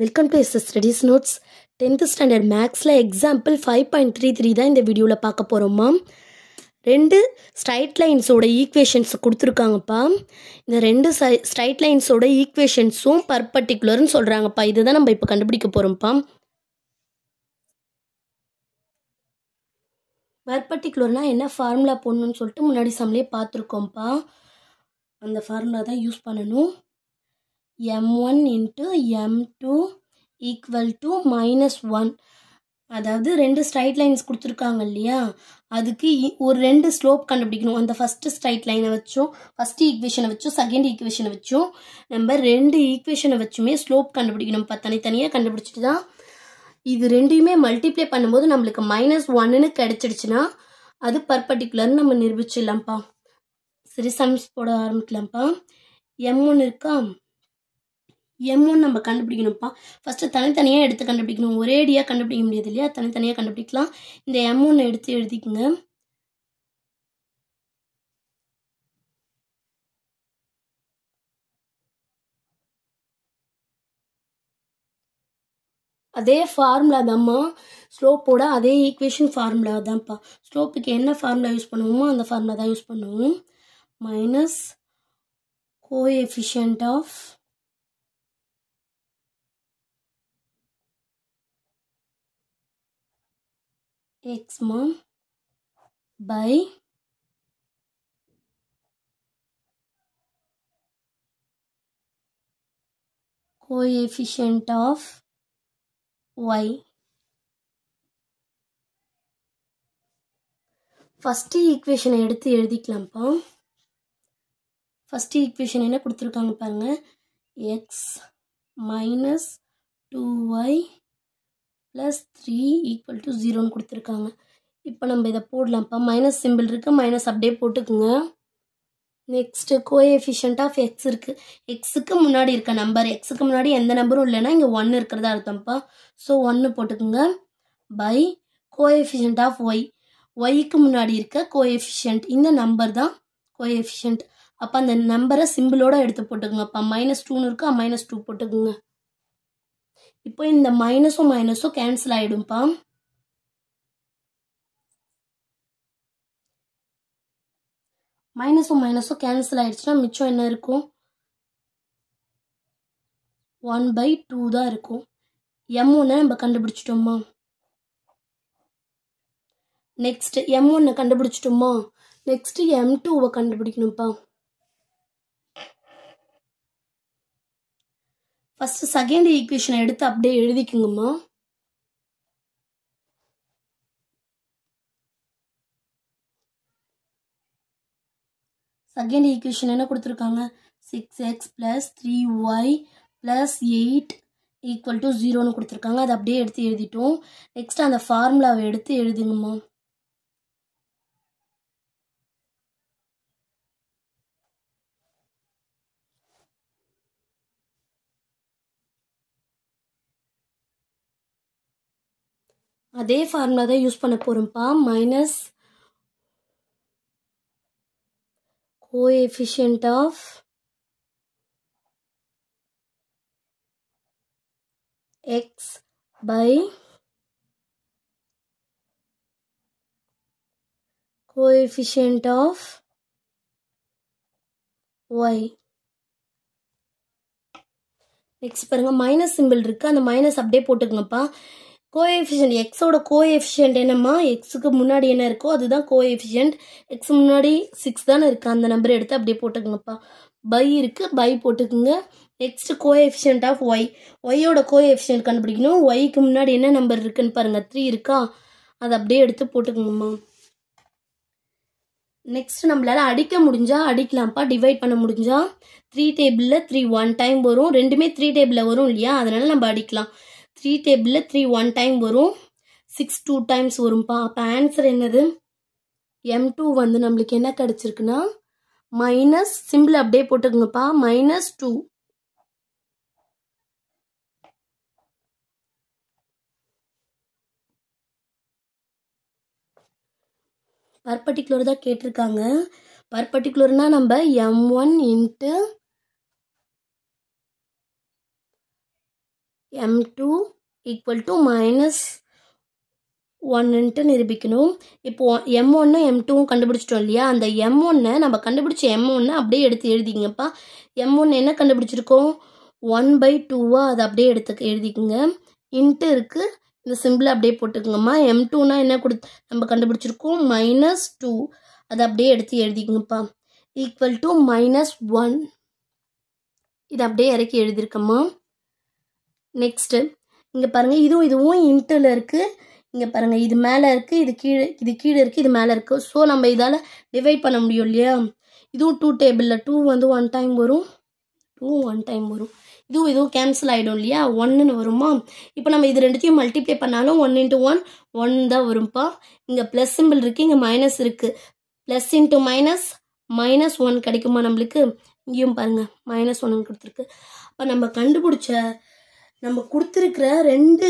Welcome to S studies notes tenth standard மேக்ஸில் example five point three three தான் இந்த வீடியோவில் பார்க்க போகிறோம்மா ரெண்டு ஸ்ட்ரைட் லைன்ஸோட ஈக்குவேஷன்ஸ் கொடுத்துருக்காங்கப்பா இந்த ரெண்டு சை ஸ்ட்ரைட் லைன்ஸோட ஈக்குவேஷன்ஸும் பர்பர்டிகுலர்னு சொல்கிறாங்கப்பா தான் நம்ம இப்போ கண்டுபிடிக்க போகிறோம்ப்பா பர்பர்டிகுலர்னா என்ன ஃபார்முலா போடணும்னு சொல்லிட்டு முன்னாடி சம்லேயே பார்த்துருக்கோம்ப்பா அந்த ஃபார்முலா தான் யூஸ் பண்ணணும் M one into M two equal to minus one அதாவது ரெண்டு ஸ்ட்ரைட் லைன்ஸ் கொடுத்துருக்காங்க இல்லையா அதுக்கு ஒரு ரெண்டு ஸ்லோப் கண்டுபிடிக்கணும் அந்த ஃபஸ்ட்டு ஸ்ட்ரைட் லைனை வச்சும் ஃபஸ்ட்டு ஈக்குவேஷனை வச்சும் செகண்ட் ஈக்குவேஷனை வச்சும் நம்ம ரெண்டு ஈக்குவேஷனை வச்சுமே ஸ்லோப் கண்டுபிடிக்கணும் இப்போ தனித்தனியாக கண்டுபிடிச்சிட்டு தான் இது ரெண்டையுமே மல்டிப்ளை பண்ணும்போது நம்மளுக்கு மைனஸ் ஒன்னுன்னு கிடச்சிடுச்சுன்னா அது பர்பர்டிகுலர்னு நம்ம நிரூபிச்சிடலாம்ப்பா சரி சம்ஸ் போட ஆரம்பிக்கலாம்ப்பா எம் ஒன்று இருக்கா எம் ஒன் நம்ம கண்டுபிடிக்கணும்ப்பா ஃபஸ்ட்டு தனித்தனியாக எடுத்து கண்டுபிடிக்கணும் ஒரேடியாக கண்டுபிடிக்க முடியாது இல்லையா தனித்தனியாக கண்டுபிடிக்கலாம் இந்த எம் ஒன்று எடுத்து எழுதிக்கோங்க அதே ஃபார்முலா தான்மா ஸ்லோப்போட அதே ஈக்குவேஷன் ஃபார்முலா தான்ப்பா ஸ்லோப்புக்கு என்ன ஃபார்முலா யூஸ் பண்ணுவோமோ அந்த ஃபார்முலா தான் யூஸ் பண்ணுவோம் minus coefficient of x mom by coefficient of y. first equation எடுத்து எடுதிக்கலாம் எழுதிக்கலாம்ப்பா first equation என்ன குடுத்திருக்காங்க பாருங்க x minus 2y plus three equal to ஜீரோன்னு கொடுத்துருக்காங்க இப்போ நம்ம இதை போடலாம்ப்பா மைனஸ் சிம்பிள் இருக்குது மைனஸ் அப்படியே போட்டுக்குங்க நெக்ஸ்ட்டு கோஎஃபிஷியன்ட் ஆஃப் எக்ஸ் இருக்குது எக்ஸுக்கு முன்னாடி இருக்க நம்பர் எக்ஸுக்கு முன்னாடி எந்த நம்பரும் இல்லைன்னா இங்கே ஒன்று இருக்கிறதா அர்த்தம்ப்பா ஸோ ஒன்று போட்டுக்குங்க பை கோஎஃபிஷியன்ட் ஆஃப் ஒய் ஒய்க்கு முன்னாடி இருக்க கோஎஃபிஷியன்ட் இந்த நம்பர் தான் கோஎஃபிஷியன்ட் அப்போ அந்த நம்பரை சிம்பிளோடு எடுத்து போட்டுக்கோங்கப்பா மைனஸ் டூன்னு இருக்கா மைனஸ் டூ போட்டுக்குங்க இப்போ இந்த மைனஸும் மைனஸும் கேன்சல் ஆகிடும்ப்பா மைனஸும் மைனஸும் கேன்சல் ஆயிடுச்சுன்னா மிச்சம் என்ன இருக்கும் ஒன் பை டூ தான் இருக்கும் எம் ஒன்னை நம்ம கண்டுபிடிச்சிட்டோமா நெக்ஸ்ட் எம் ஒன்னை கண்டுபிடிச்சிட்டோமா நெக்ஸ்ட்டு எம் டூவை கண்டுபிடிக்கணும்ப்பா ஃபஸ்ட்டு செகண்ட் ஈக்குவேஷனை எடுத்து அப்படியே எழுதிக்குங்கம்மா செகண்ட் ஈக்குவேஷன் என்ன கொடுத்துருக்காங்க six x plus three y plus eight equal to ஜீரோன்னு கொடுத்துருக்காங்க அதை அப்படியே எடுத்து எழுதிட்டோம் நெக்ஸ்ட் அந்த ஃபார்முலாவை எடுத்து எழுதுங்கம்மா அதே ஃபார்முலா தான் யூஸ் பண்ண போகிறோம்ப்பா minus coefficient of x by coefficient of y next பாருங்க மைனஸ் சிம்பிள் இருக்கு அந்த மைனஸ் அப்படியே போட்டுக்கோங்கப்பா கோஎஃபிஷியன்ட் எக்ஸோட கோஎஃபிஷியன்ட் என்னம்மா எக்ஸுக்கு முன்னாடி என்ன இருக்கோ அதுதான் கோஎஃபிஷியன்ட் எக்ஸ் முன்னாடி சிக்ஸ் தானே இருக்குது அந்த நம்பர் எடுத்து அப்படியே போட்டுக்கோங்கப்பா பை இருக்குது பை போட்டுக்கோங்க நெக்ஸ்ட் கோஎஃபிஷியன்ட் ஆஃப் ஒய் ஒய்யோட கோஎஃபிஷியன்ட் கண்டுபிடிக்கணும் ஒய்க்கு முன்னாடி என்ன நம்பர் இருக்குன்னு பாருங்கள் த்ரீ இருக்கா அதை அப்படியே எடுத்து போட்டுக்கோங்கம்மா நெக்ஸ்ட் நம்மளால் அடிக்க முடிஞ்சால் அடிக்கலாம்ப்பா டிவைட் பண்ண முடிஞ்சால் த்ரீ டேபிளில் த்ரீ ஒன் டைம் வரும் ரெண்டுமே த்ரீ டேபிளில் வரும் இல்லையா அதனால் நம்ம அடிக்கலாம் த்ரீ டேபிளில் த்ரீ ஒன் டைம் வரும் சிக்ஸ் டூ டைம்ஸ் வரும்ப்பா அப்போ ஆன்சர் என்னது எம் டூ வந்து நம்மளுக்கு என்ன கிடச்சிருக்குன்னா மைனஸ் சிம்பிள் அப்படியே போட்டுக்கோங்கப்பா மைனஸ் டூ பர்பர்டிகுலர் தான் கேட்டிருக்காங்க பர்பர்டிகுலர்னால் நம்ம M one into m2 equal to minus 1ன்ட்டு நிரூபிக்கணும் இப்போ எம் ஒன்று எம் டூவும் கண்டுபிடிச்சிட்டோம் இல்லையா அந்த எம் ஒன்னை நம்ம கண்டுபிடிச்ச எம் ஒன்று அப்படியே எடுத்து எழுதிங்கப்பா எம் ஒன்று என்ன கண்டுபிடிச்சிருக்கோம் ஒன் பை டூவாக அதை அப்படியே எடுத்து எழுதிக்குங்க இன்ட்டு இருக்குது இந்த சிம்பிளை அப்படியே போட்டுக்குங்கம்மா எம் டூனா என்ன கொடுத்து நம்ம கண்டுபிடிச்சிருக்கோம் மைனஸ் டூ அதை அப்படியே எடுத்து எழுதிக்குங்கப்பா ஈக்குவல் டு மைனஸ் ஒன் இதை அப்படியே இறக்கி எழுதியிருக்கம்மா நெக்ஸ்ட்டு இங்கே பாருங்கள் இதுவும் இதுவும் இன்ட்டில் இருக்குது இங்கே பாருங்கள் இது மேலே இருக்குது இது கீழே இது கீழே இருக்குது இது மேலே இருக்குது ஸோ நம்ம இதால் டிவைட் பண்ண முடியும் இல்லையா இதுவும் டூ டேபிளில் டூ வந்து ஒன் டைம் வரும் டூ ஒன் டைம் வரும் இதுவும் இதுவும் கேன்சல் ஆகிடும் இல்லையா ஒன்றுன்னு வருமா இப்போ நம்ம இது ரெண்டுத்தையும் மல்டிப்ளை பண்ணாலும் ஒன் இன்ட்டு ஒன் ஒன் தான் வரும்ப்பா இங்கே ப்ளஸ் சிம்பிள் இருக்குது இங்கே மைனஸ் இருக்குது plus into minus minus one கிடைக்குமா நம்மளுக்கு இங்கேயும் பாருங்கள் மைனஸ் ஒன்னு கொடுத்துருக்கு அப்போ நம்ம கண்டுபிடிச்ச நம்ம கொடுத்துருக்கிற ரெண்டு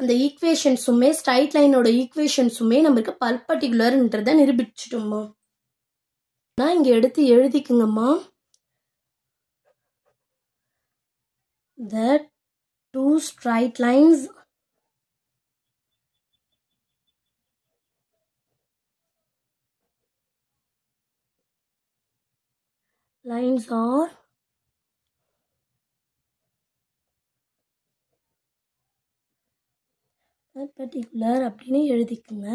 அந்த ஈக்குவேஷன்ஸுமே ஸ்ட்ரைட் லைனோட ஈக்குவேஷன்ஸுமே நம்மளுக்கு பர்பர்டிகுலர்ன்றதை நிரூபிச்சிட்டோம்மா நான் இங்கே எடுத்து எழுதிக்குங்கம்மா the two straight lines lines are perpendicular அப்படின்னு எழுதிக்கோங்க